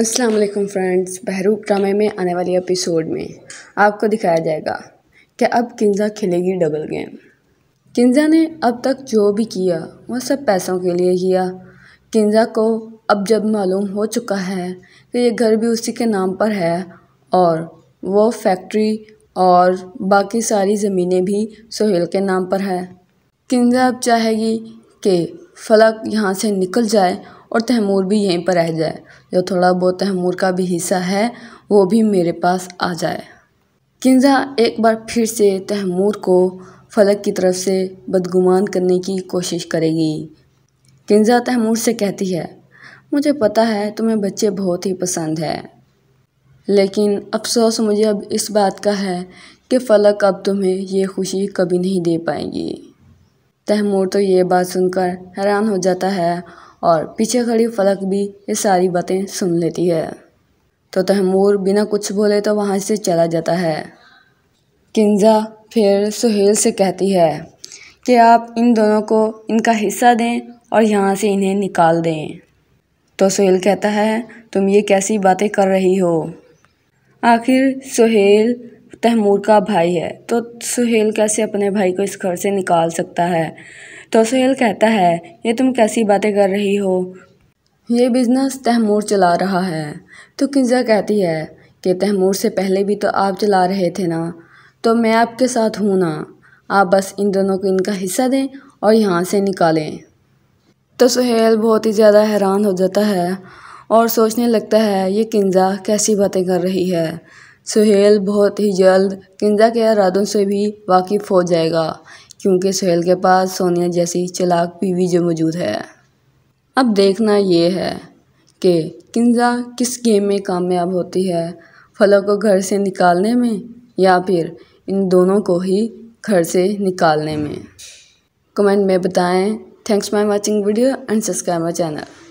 अस्सलाम वालेकुम फ्रेंड्स बहरूप ड्रामे में आने वाली एपिसोड में आपको दिखाया जाएगा कि अब किंजा खेलेगी डबल गेम किंजा ने अब तक जो भी किया वह सब पैसों के लिए किया किंजा को अब जब मालूम हो चुका है कि ये घर भी उसी के नाम पर है और वो फैक्ट्री और बाकी सारी ज़मीनें भी सोहेल के नाम पर है किंजा अब चाहेगी कि फलक यहाँ से निकल जाए और तैमूर भी यहीं पर रह जाए जो थोड़ा बहुत तैमूर का भी हिस्सा है वो भी मेरे पास आ जाए किंजा एक बार फिर से तैमूर को फलक की तरफ से बदगुमान करने की कोशिश करेगी किंजा तैमूर से कहती है मुझे पता है तुम्हें बच्चे बहुत ही पसंद है लेकिन अफसोस मुझे अब इस बात का है कि फलक अब तुम्हें ये खुशी कभी नहीं दे पाएगी तैमूर तो ये बात सुनकर हैरान हो जाता है और पीछे खड़ी फलक भी ये सारी बातें सुन लेती है तो तहमूर बिना कुछ बोले तो वहाँ से चला जाता है किंजा फिर सुहेल से कहती है कि आप इन दोनों को इनका हिस्सा दें और यहाँ से इन्हें निकाल दें तो सुहेल कहता है तुम ये कैसी बातें कर रही हो आखिर सुहेल तैमूर का भाई है तो सुहेल कैसे अपने भाई को इस घर से निकाल सकता है तो सुहेल कहता है ये तुम कैसी बातें कर रही हो ये बिज़नेस तैमूर चला रहा है तो किंजा कहती है कि तैमूर से पहले भी तो आप चला रहे थे ना तो मैं आपके साथ हूँ ना आप बस इन दोनों को इनका हिस्सा दें और यहाँ से निकालें तो सुहेल बहुत ही ज़्यादा हैरान हो जाता है और सोचने लगता है ये किंजा कैसी बातें कर रही है सुहेल बहुत ही जल्द किंजा के इरादों से भी वाकिफ हो जाएगा क्योंकि सुहेल के पास सोनिया जैसी चलाक बीवी जो मौजूद है अब देखना ये है कि किंजा किस गेम में कामयाब होती है फलों को घर से निकालने में या फिर इन दोनों को ही घर से निकालने में कमेंट में बताएं thanks for watching video and subscribe my channel